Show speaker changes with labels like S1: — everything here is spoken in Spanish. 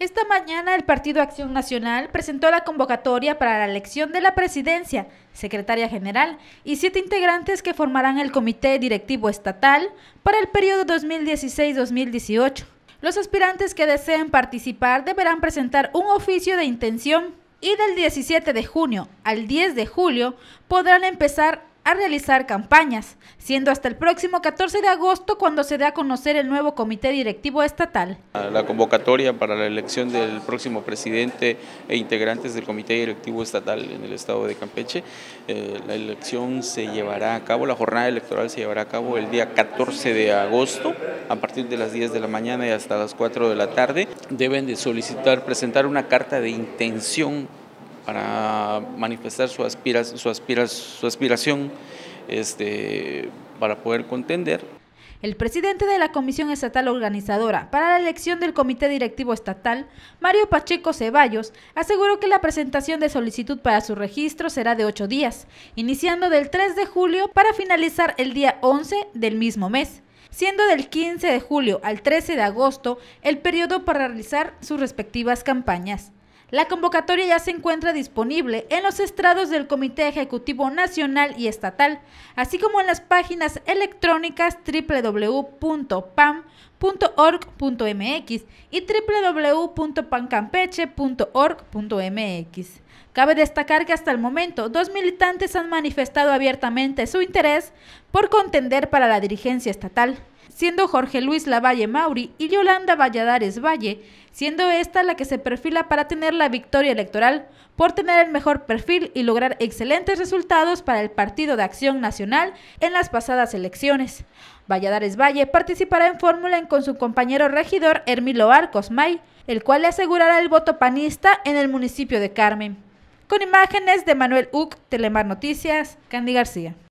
S1: Esta mañana el Partido Acción Nacional presentó la convocatoria para la elección de la presidencia, secretaria general y siete integrantes que formarán el Comité Directivo Estatal para el periodo 2016-2018. Los aspirantes que deseen participar deberán presentar un oficio de intención y del 17 de junio al 10 de julio podrán empezar a realizar campañas, siendo hasta el próximo 14 de agosto cuando se dé a conocer el nuevo comité directivo estatal.
S2: La convocatoria para la elección del próximo presidente e integrantes del comité directivo estatal en el estado de Campeche, eh, la elección se llevará a cabo, la jornada electoral se llevará a cabo el día 14 de agosto a partir de las 10 de la mañana y hasta las 4 de la tarde. Deben de solicitar, presentar una carta de intención para manifestar su, aspira, su, aspira, su aspiración este, para poder contender.
S1: El presidente de la Comisión Estatal Organizadora para la elección del Comité Directivo Estatal, Mario Pacheco Ceballos, aseguró que la presentación de solicitud para su registro será de ocho días, iniciando del 3 de julio para finalizar el día 11 del mismo mes, siendo del 15 de julio al 13 de agosto el periodo para realizar sus respectivas campañas. La convocatoria ya se encuentra disponible en los estrados del Comité Ejecutivo Nacional y Estatal, así como en las páginas electrónicas www.pam.org.mx y www.pancampeche.org.mx. Cabe destacar que hasta el momento dos militantes han manifestado abiertamente su interés por contender para la dirigencia estatal siendo Jorge Luis Lavalle Mauri y Yolanda Valladares Valle, siendo esta la que se perfila para tener la victoria electoral por tener el mejor perfil y lograr excelentes resultados para el Partido de Acción Nacional en las pasadas elecciones. Valladares Valle participará en fórmula con su compañero regidor Hermilo Arcos May, el cual le asegurará el voto panista en el municipio de Carmen. Con imágenes de Manuel Uc, Telemar Noticias, Candy García.